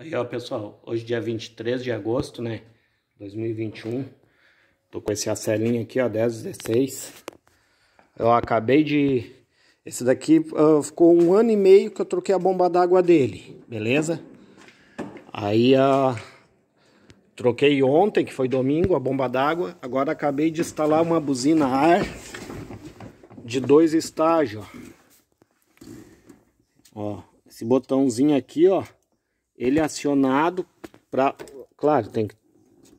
Aí, ó, pessoal, hoje dia 23 de agosto, né, 2021. Tô com esse acelinho aqui, ó, 1016. Eu acabei de... Esse daqui uh, ficou um ano e meio que eu troquei a bomba d'água dele, beleza? Aí, a uh, troquei ontem, que foi domingo, a bomba d'água. Agora acabei de instalar uma buzina ar de dois estágios, ó. Ó, esse botãozinho aqui, ó ele é acionado para, claro, tem que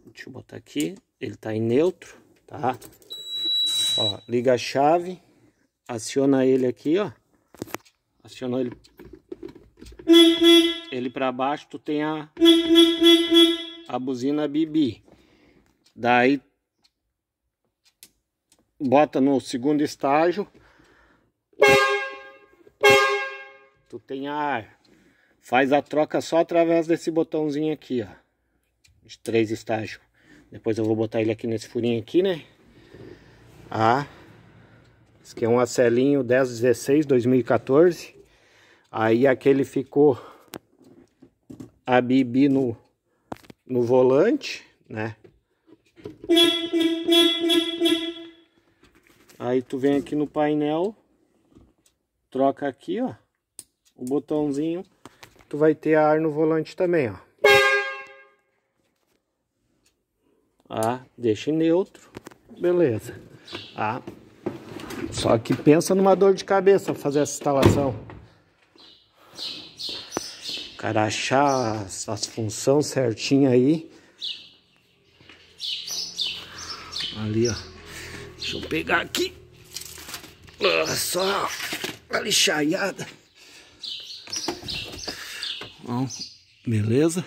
deixa eu botar aqui, ele tá em neutro, tá? Ó, liga a chave, aciona ele aqui, ó. Acionou ele ele para baixo, tu tem a a buzina bibi. Daí bota no segundo estágio. Tu tem a ar. Faz a troca só através desse botãozinho aqui, ó. De três estágios. Depois eu vou botar ele aqui nesse furinho aqui, né? Ah, esse aqui é um acelinho 1016 2014. Aí aquele ficou a Bibi no, no volante, né? Aí tu vem aqui no painel, troca aqui, ó, o botãozinho tu vai ter ar no volante também, ó. Ah, deixa em neutro. Beleza. Ah, só que pensa numa dor de cabeça fazer essa instalação. O cara achar as, as funções certinhas aí. Ali, ó. Deixa eu pegar aqui. Olha só a lixaiada. Então, beleza.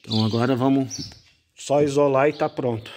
Então agora vamos só isolar e tá pronto.